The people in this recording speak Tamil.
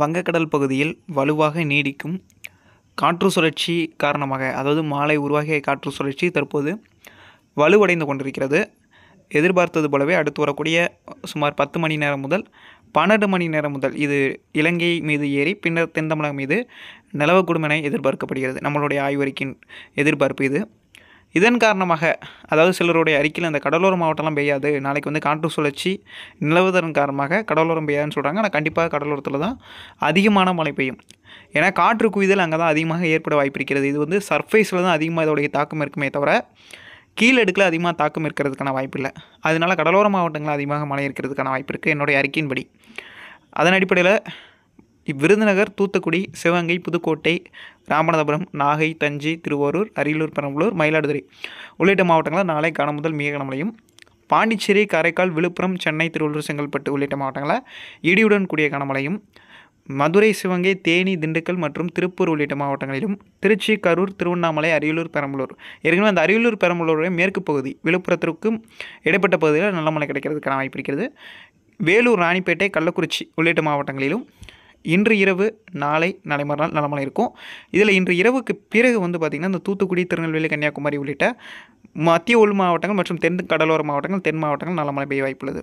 வங்கக்கடல் பகுதியில் வலுவாக நீடிக்கும் காற்று சுழற்சி காரணமாக அதாவது மாலை உருவாகிய காற்று சுழற்சி தற்போது வலுவடைந்து கொண்டிருக்கிறது எதிர்பார்த்தது போலவே அடுத்து வரக்கூடிய சுமார் பத்து மணி நேரம் முதல் பன்னெண்டு மணி நேரம் முதல் இது இலங்கை மீது ஏறி பின்னர் தென் தமிழகம் மீது நிலவக்கூடும் என எதிர்பார்க்கப்படுகிறது நம்மளுடைய ஆய்வறிக்கையின் எதிர்பார்ப்பு இது இதன் காரணமாக அதாவது சிலருடைய அறிக்கையில் அந்த கடலோர மாவட்டம்லாம் பெய்யாது நாளைக்கு வந்து காற்று சுழற்சி நிலவுதன் காரணமாக கடலோரம் பெய்யாதுன்னு சொல்கிறாங்க ஆனால் கண்டிப்பாக கடலோரத்தில் தான் அதிகமான மழை பெய்யும் ஏன்னா காற்று குவிதல் அங்கே தான் அதிகமாக ஏற்பட வாய்ப்பு இருக்கிறது இது வந்து சர்ஃபேஸில் தான் அதிகமாக இதோடைய தாக்கம் இருக்குமே தவிர கீழடுக்கில் அதிகமாக தாக்கம் இருக்கிறதுக்கான வாய்ப்பு இல்லை அதனால் கடலோர மாவட்டங்களில் அதிகமாக மழை இருக்கிறதுக்கான வாய்ப்பு இருக்குது என்னுடைய அறிக்கையின்படி அதன் அடிப்படையில் இவ்விருதுநகர் தூத்துக்குடி சிவகங்கை புதுக்கோட்டை ராமநாதபுரம் நாகை தஞ்சை திருவாரூர் அரியலூர் பெரம்பலூர் மயிலாடுதுறை உள்ளிட்ட மாவட்டங்களில் நாளை கன முதல் மிக கனமழையும் பாண்டிச்சேரி காரைக்கால் விழுப்புரம் சென்னை திருவள்ளூர் செங்கல்பட்டு உள்ளிட்ட மாவட்டங்களில் இடியுடன் கூடிய கனமழையும் மதுரை சிவகங்கை தேனி திண்டுக்கல் மற்றும் திருப்பூர் உள்ளிட்ட மாவட்டங்களிலும் திருச்சி கரூர் திருவண்ணாமலை அரியலூர் பெரம்பலூர் ஏற்கனவே அந்த அரியலூர் பெரம்பலூருடைய மேற்கு பகுதி விழுப்புரத்திற்கும் இடைப்பட்ட பகுதியில் நல்ல மழை கிடைக்கிறதுக்கான வாய்ப்பு இருக்கிறது வேலூர் ராணிப்பேட்டை கள்ளக்குறிச்சி உள்ளிட்ட மாவட்டங்களிலும் இன்று இரவு நாளை நாளை மறுநாள் நலமலை இருக்கும் இதில் இன்று இரவுக்கு பிறகு வந்து பார்த்திங்கன்னா இந்த தூத்துக்குடி திருநெல்வேலி கன்னியாகுமரி உள்ளிட்ட மத்திய உள் மாவட்டங்கள் மற்றும் தென் கடலோர மாவட்டங்கள் தென் மாவட்டங்கள் நல்ல மழை பெய்ய வாய்ப்புள்ளது